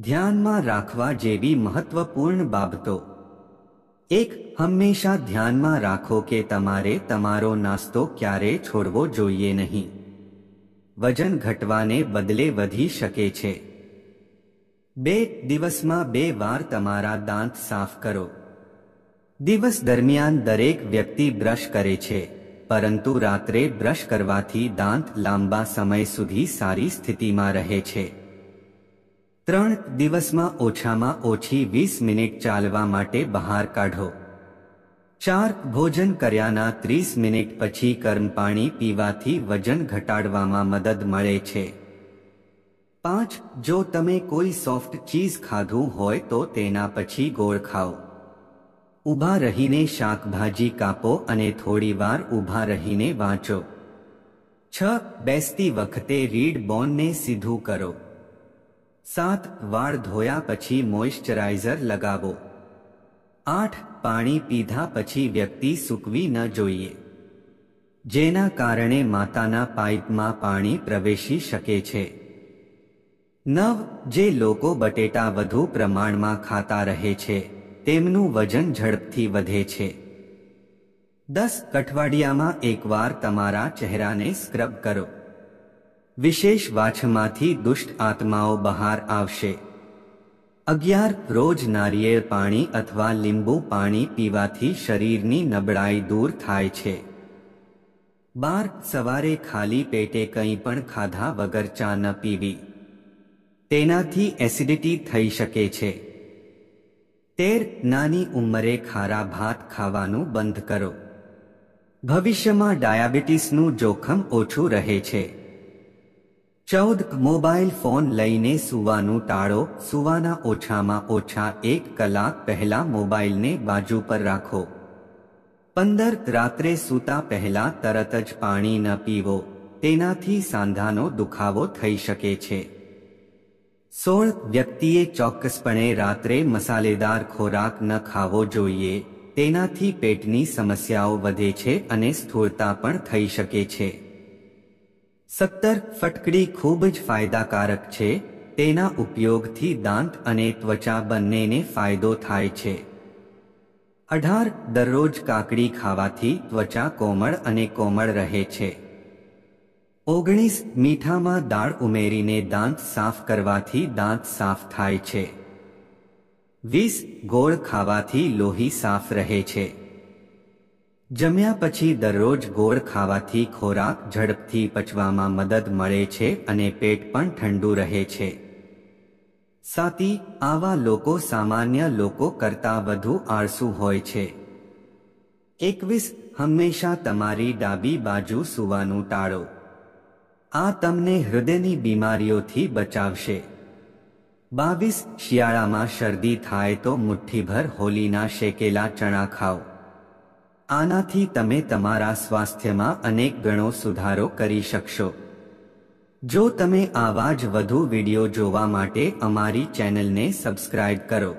ધ્યાનમાં રાખવા જેવી મહત્વપૂર્ણ બાબતો એક હંમેશા ધ્યાનમાં રાખો કે તમારે તમારો નાસ્તો ક્યારે છોડવો જોઈએ નહીં વજન ઘટવાને બદલે વધી શકે છે બે દિવસમાં બે વાર તમારા દાંત સાફ કરો દિવસ દરમિયાન દરેક વ્યક્તિ બ્રશ કરે છે પરંતુ રાત્રે બ્રશ કરવાથી દાંત લાંબા સમય સુધી સારી સ્થિતિમાં રહે છે ત્રણ દિવસમાં ઓછામાં ઓછી વીસ મિનિટ ચાલવા માટે બહાર કાઢો ચાર ભોજન કર્યાના ત્રીસ મિનિટ પછી ગરમ પાણી પીવાથી વજન ઘટાડવામાં મદદ મળે છે પાંચ જો તમે કોઈ સોફ્ટ ચીઝ ખાધું હોય તો તેના પછી ગોળ ખાઓ ઊભા રહીને શાકભાજી કાપો અને થોડી વાર ઊભા રહીને વાંચો છ બેસતી વખતે રીડ બોનને સીધું કરો સાત વાળ ધોયા પછી મોઇશ્ચરાઇઝર લગાવો આઠ પાણી પીધા પછી વ્યક્તિ સૂકવી ન જોઈએ જેના કારણે માતાના પાઇપમાં પાણી પ્રવેશી શકે છે નવ જે લોકો બટેટા વધુ પ્રમાણમાં ખાતા રહે છે તેમનું વજન ઝડપથી વધે છે દસ અઠવાડિયામાં એકવાર તમારા ચહેરાને સ્ક્રબ કરો વિશેષ વાછમાંથી દુષ્ટ આત્માઓ બહાર આવશે અગિયાર રોજ નારિયેળ પાણી અથવા લીંબુ પાણી પીવાથી શરીરની નબળાઈ દૂર થાય છે બાર સવારે ખાલી પેટે કંઈ પણ ખાધા વગર ચા ન પીવી તેનાથી એસિડિટી થઈ શકે છે તેર નાની ઉંમરે ખારા ભાત ખાવાનું બંધ કરો ભવિષ્યમાં ડાયાબિટીસનું જોખમ ઓછું રહે છે ચૌદ મોબાઈલ ફોન લઈને સુવાનું ટાળો સુવાના ઓછામાં ઓછા એક કલાક પહેલા મોબાઈલને બાજુ પર રાખો પંદર રાત્રે સૂતા પહેલા તરત જ પાણી ન પીવો તેનાથી સાંધાનો દુખાવો થઈ શકે છે સોળ વ્યક્તિએ ચોક્કસપણે રાત્રે મસાલેદાર ખોરાક ન ખાવો જોઈએ તેનાથી પેટની સમસ્યાઓ વધે છે અને સ્થૂળતા પણ થઈ શકે છે સત્તર ફટકડી ખૂબ જ ફાયદાકારક છે તેના ઉપયોગથી દાંત અને ત્વચા બંનેને ફાયદો થાય છે અઢાર દરરોજ કાકડી ખાવાથી ત્વચા કોમળ અને કોમળ રહે છે ઓગણીસ મીઠામાં દાળ ઉમેરીને દાંત સાફ કરવાથી દાંત સાફ થાય છે વીસ ગોળ ખાવાથી લોહી સાફ રહે છે જમ્યા પછી દરરોજ ગોળ ખાવાથી ખોરાક ઝડપથી પચવામાં મદદ મળે છે અને પેટ પણ ઠંડુ રહે છે સાતી આવા લોકો સામાન્ય લોકો કરતાં વધુ આળસુ હોય છે એકવીસ હંમેશા તમારી ડાબી બાજુ સૂવાનું ટાળો આ તમને હૃદયની બીમારીઓથી બચાવશે બાવીસ શિયાળામાં શરદી થાય તો મુઠ્ઠીભર હોલીના શેકેલા ચણા ખાઓ આનાથી તમે તમારા સ્વાસ્થ્યમાં અનેક ગણો સુધારો કરી શકશો જો તમે આવા જ વધુ વિડીયો જોવા માટે અમારી ચેનલને સબસ્ક્રાઇબ કરો